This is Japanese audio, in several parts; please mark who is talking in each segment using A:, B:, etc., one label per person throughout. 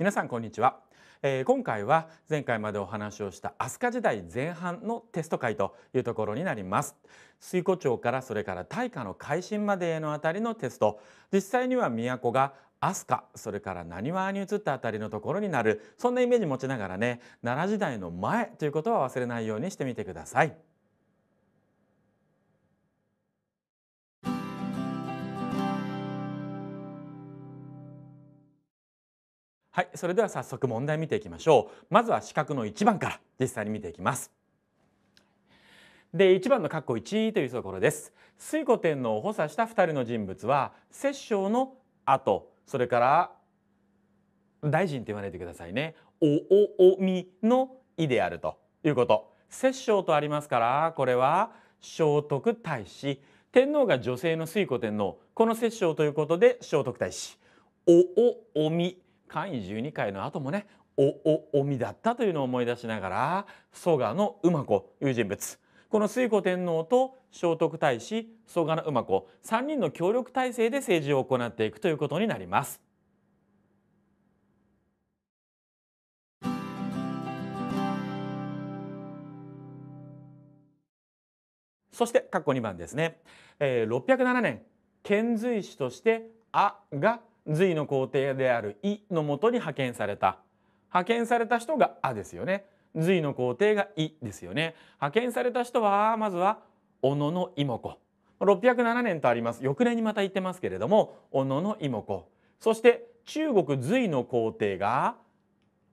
A: 皆さんこんにちは、えー、今回は前回までお話をした飛鳥時代前半のテスト会というところになります水湖町からそれから大化の改新までのあたりのテスト実際には都が飛鳥それから浪速に移ったあたりのところになるそんなイメージ持ちながらね奈良時代の前ということは忘れないようにしてみてください。はい、それでは早速問題見ていきましょう。まずは四角の1番から実際に見ていきます。で、1番の括弧1というところです。水古天皇を補佐した2人の人物は、摂政の後、それから大臣って言わないでくださいね。おおみの意であるということ。摂政とありますから、これは聖徳太子。天皇が女性の推古天皇。この摂政ということで聖徳太子。おおおみ。会易十二回の後もねおおおみだったというのを思い出しながら蘇我の馬子という人物この推古天皇と聖徳太子蘇我の馬子3人の協力体制で政治を行っていくということになります。そして括弧二番ですね、えー、6年遣隋使としてあが隋の皇帝である「い」のもとに派遣された派遣された人が「あ」ですよね隋の皇帝が「い」ですよね派遣された人はまずは小野の妹子607年とあります翌年にまた言ってますけれども小野の妹子そして中国隋の皇帝が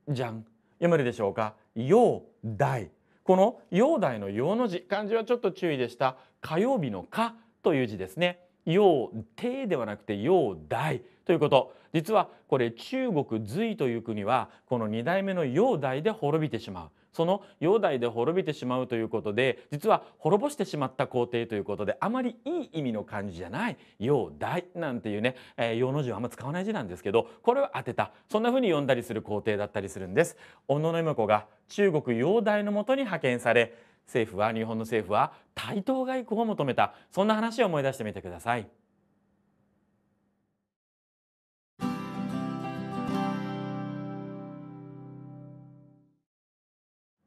A: じゃん読めるでしょうか陽大この陽大の陽の字漢字はちょっと注意でした火曜日の「か」という字ですね要帝ではなくて要大ということ実はこれ中国隋という国はこの2代目の煬帝で滅びてしまうその煬帝で滅びてしまうということで実は滅ぼしてしまった皇帝ということであまりいい意味の漢字じゃない煬帝なんていうね「えー、の字はあんま使わない字なんですけどこれを当てたそんな風に呼んだりする皇帝だったりするんです。小野妹子が中国煬帝のもとに派遣され政府は日本の政府は対等外交を求めたそんな話を思い出してみてください。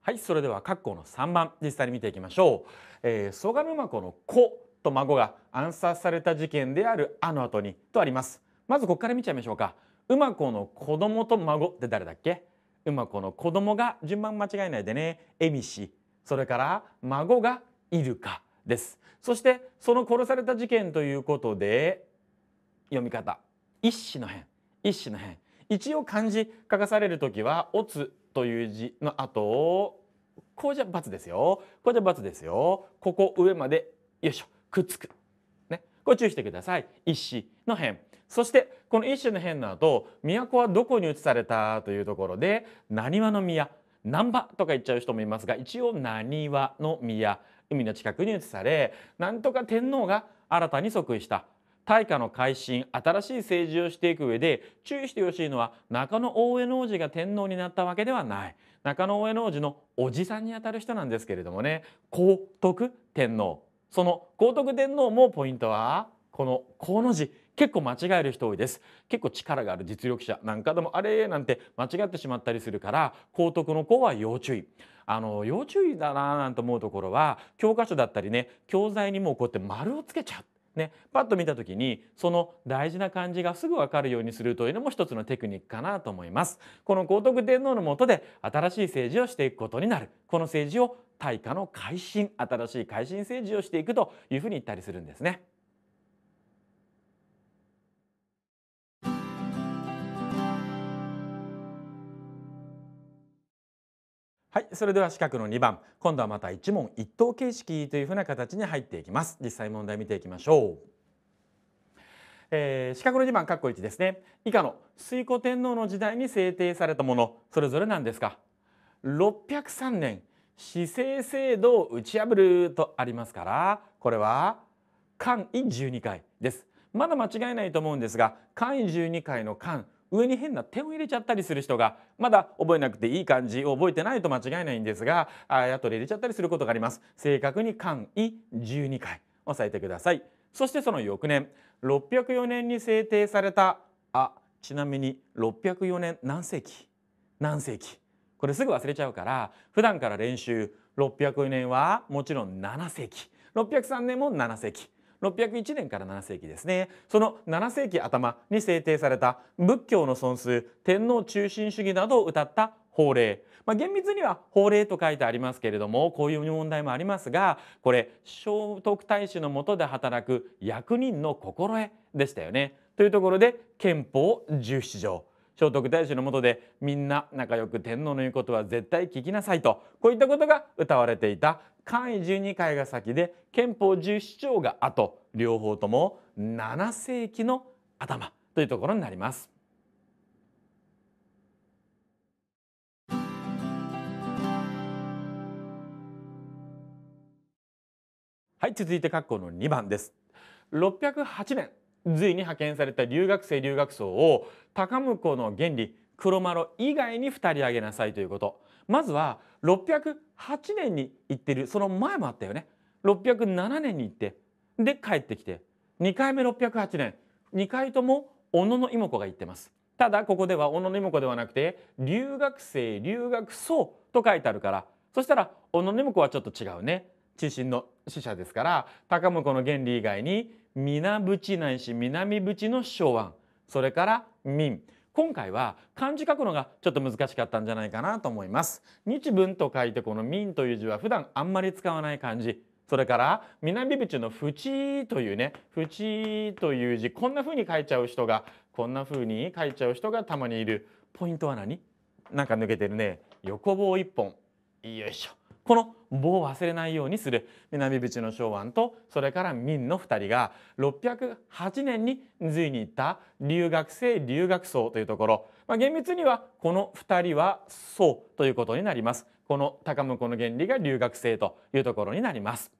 A: はいそれでは括弧の3番実際に見ていきましょう。えー、蘇我沼子の子と孫が暗殺された事件であるあの後にとあります。まずここから見ちゃいましょうか。馬子の子供と孫って誰だっけ馬子の子供が順番間違えないでね。恵美氏それから孫がいるかですそしてその殺された事件ということで読み方一子の辺一子の辺一応漢字書かされる時は「おつ」という字の後をこうじゃ×ですよこうじゃ×ですよここ上までよいしょくっつくねこれ注意してください一子の辺そしてこの一種の変の後都はどこに移されたというところで浪速の宮難波とか言っちゃう人もいますが一応浪速の宮海の近くに移されなんとか天皇が新たに即位した大化の改新新しい政治をしていく上で注意してほしいのは中野大江王子が天皇になったわけではない中野大江王子のおじさんにあたる人なんですけれどもね高徳天皇その高徳天皇もポイントはこの「高の字結構間違える人多いです結構力がある実力者なんかでもあれなんて間違ってしまったりするから高徳の子は要注意あの要注意だななんて思うところは教科書だったりね教材にもこうやって丸をつけちゃう。ね、パッと見た時にその大事な漢字がすぐ分かるようにするというのも一つのテクニックかなと思いますこの高徳天皇の下で新しい政治をしていくことになるこの政治を大化の改新新しい改新政治をしていくというふうに言ったりするんですね。はいそれでは四角の2番今度はまた一問一答形式というふうな形に入っていきます実際問題見ていきましょうえー、四角の2番括弧1ですね以下の推古天皇の時代に制定されたものそれぞれなんですか603年市政制度を打ち破るとありますからこれは官位12回ですまだ間違いないと思うんですが官位12回の官上に変な点を入れちゃったりする人がまだ覚えなくていい漢字を覚えてないと間違いないんですがあやとで入れちゃったりすることがあります正確に漢意十二回押さえてくださいそしてその翌年六百四年に制定されたあちなみに六百四年何世紀何世紀これすぐ忘れちゃうから普段から練習604年はもちろん7世紀603年も7世紀601年から7世紀ですねその7世紀頭に制定された仏教の尊崇天皇中心主義などを謳った法令まあ、厳密には法令と書いてありますけれどもこういう問題もありますがこれ聖徳太子の下で働く役人の心得でしたよね。というところで憲法十七条聖徳太子の下でみんな仲良く天皇の言うことは絶対聞きなさいとこういったことが謳われていた簡易十二回が先で憲法十七条が後両方とも七世紀の頭というところになります。はい続いて括弧の二番です。六百八年隋に派遣された留学生留学僧を高向の原理黒マロ以外に二人あげなさいということ。まずは608年に行ってるその前もあったよね607年に行ってで帰ってきて2回目608年2回とも小野の妹子が行ってますただここでは小野の妹子ではなくて留学生留学僧と書いてあるからそしたら小野の妹子はちょっと違うね中心の死者ですから高婿の原理以外に南淵ないし南淵の昭安それから民今回は漢字書くのがちょっと難しかったんじゃないかなと思います日文と書いてこの民という字は普段あんまり使わない漢字それから南部中の「淵というね「淵という字こんな風に書いちゃう人がこんな風に書いちゃう人がたまにいるポイントは何なんか抜けてるね横棒一本よいしょこの棒を忘れないようにする南口の昭安とそれから明の2人が608年に隋に行った留学生留学僧というところ、まあ、厳密にはこの2人は僧ということになりますこの高婿の原理が留学生というところになります。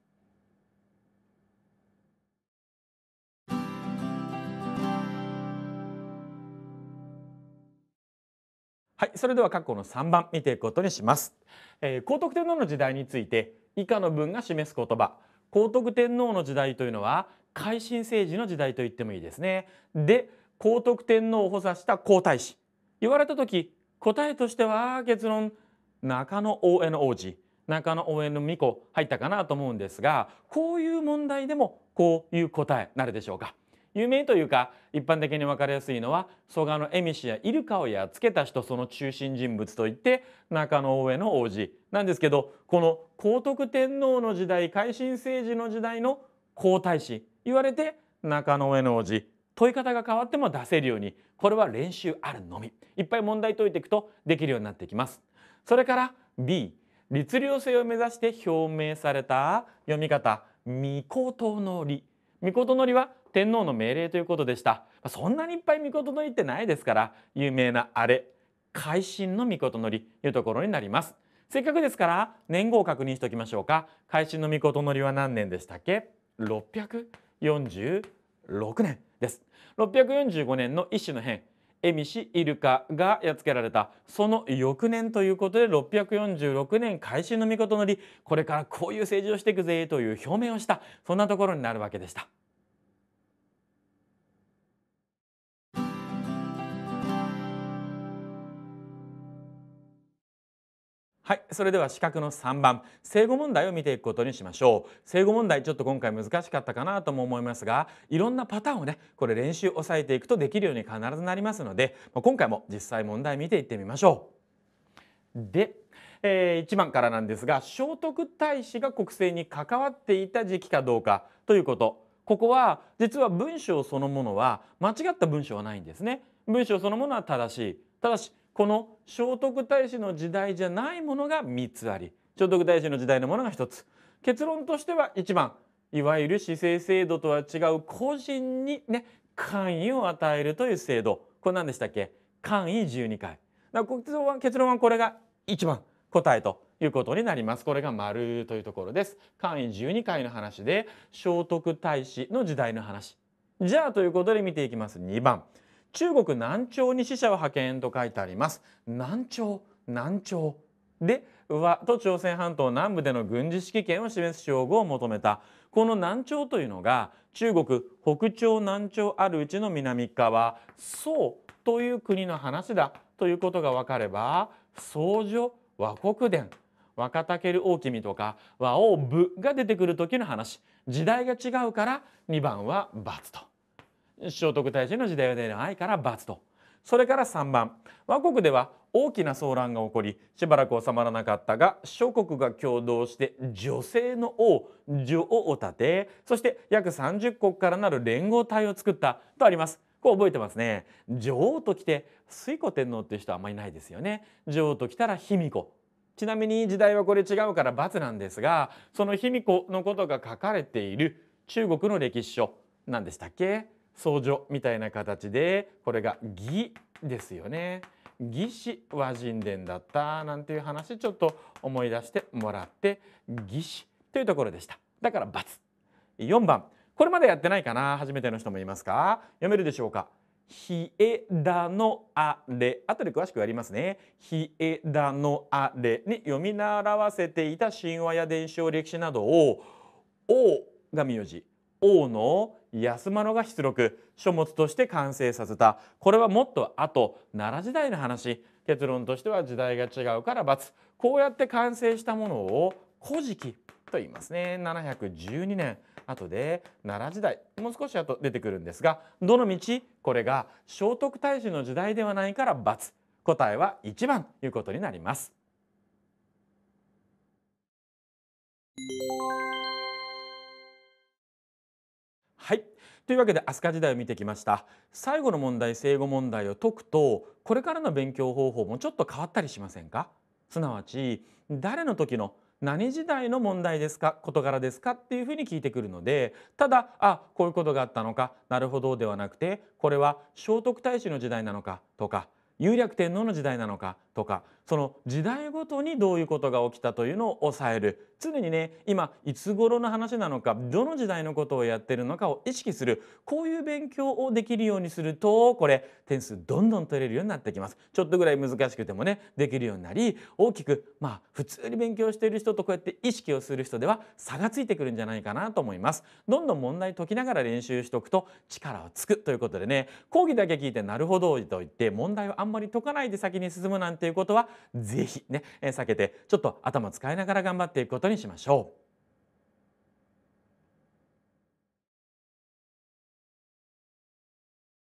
A: はいそれでは過去の3番見ていくことにします、えー、皇徳天皇の時代について以下の文が示す言葉高徳天皇の時代というのは改新政治の時代と言ってもいいですねで高徳天皇を補佐した皇太子言われた時答えとしては結論中野応援の王子中野応援の巫女入ったかなと思うんですがこういう問題でもこういう答えなるでしょうか有名というか一般的に分かりやすいのは蘇我の恵美やイルカをやっつけた人その中心人物といって中の上の王子なんですけどこの皇徳天皇の時代改新政治の時代の皇太子言われて中の上の王子問い方が変わっても出せるようにこれは練習あるのみいっぱい問題解いていくとできるようになってきます。それから B 律令制を目指して表明された読み方「みことの理」御事のりは天皇の命令ということでしたそんなにいっぱい御事のりってないですから有名なあれ改新の御事のりというところになりますせっかくですから年号を確認しておきましょうか改新の御事のりは何年でしたっけ646年です645年の一種の変蝦ミシイルカがやっつけられたその翌年ということで646年改新の御事のりこれからこういう政治をしていくぜという表明をしたそんなところになるわけでした。はい、それでは四角の3番正誤問題を見ていくことにしましょう正誤問題ちょっと今回難しかったかなとも思いますがいろんなパターンをねこれ練習押さえていくとできるように必ずなりますので今回も実際問題見ていってみましょう。で、えー、1番からなんですが聖徳太子が国政に関わっていた時期かどうかということここは実は文章そのものは間違った文章はないんですね。文章そのものは正しいただしこの聖徳太子の時代じゃないものが3つあり聖徳太子の時代のものが1つ結論としては1番いわゆる市政制度とは違う個人にね官位を与えるという制度これ何でしたっけ官位12回だから結論はこれが1番答えということになりますこれが丸というところです官位12回の話で聖徳太子の時代の話じゃあということで見ていきます2番中国南朝に使者を派遣と書いてあります南朝南朝で和と朝鮮半島南部での軍事指揮権を示す称号を求めたこの南朝というのが中国北朝南朝あるうちの南側宋という国の話だということが分かれば宋女和国伝若竹龍、大君とか和王部が出てくる時の話時代が違うから2番は×と。聖徳太子の時代出の愛から罰とそれから3番倭国では大きな騒乱が起こりしばらく収まらなかったが諸国が共同して女性の王女王を立てそして約30国からなる連合体を作ったとあります。こう覚えてますね女王と来て推古天皇っていう人はあんまりないですよね女王と来たら卑弥呼ちなみに時代はこれ違うから罰なんですがその卑弥呼のことが書かれている中国の歴史書何でしたっけ相乗みたいな形でこれが義ですよね。義士和人伝だったなんていう話ちょっと思い出してもらって義士というところでした。だから×。4番これまでやってないかな初めての人もいますか読めるでしょうかひえだのあれ後で詳しくやりますねひえだのあれに読み習わせていた神話や伝承歴史などを「王」が名字王の安物が出力書物として完成させたこれはもっとあと奈良時代の話結論としては時代が違うから×こうやって完成したものを「古事記」と言いますね712年後で奈良時代もう少し後出てくるんですがどのみちこれが聖徳太子の時代ではないから×答えは1番ということになります。はいというわけで飛鳥時代を見てきました最後の問題正誤問題を解くとこれからの勉強方法もちょっと変わったりしませんかすなわち誰の時の何時代の問題ですか事柄ですかっていうふうに聞いてくるのでただあこういうことがあったのかなるほどではなくてこれは聖徳太子の時代なのかとか有略天皇の時代なのかとかその時代ごとにどういうことが起きたというのを抑える常にね今いつ頃の話なのかどの時代のことをやってるのかを意識するこういう勉強をできるようにするとこれ点数どんどん取れるようになってきますちょっとぐらい難しくてもねできるようになり大きくまあ普通に勉強している人とこうやって意識をする人では差がついてくるんじゃないかなと思いますどんどん問題解きながら練習しておくと力はつくということでね講義だけ聞いてなるほどと言って問題をあんまり解かないで先に進むなんてていうことはぜひね避けてちょっと頭使いながら頑張っていくことにしましょう。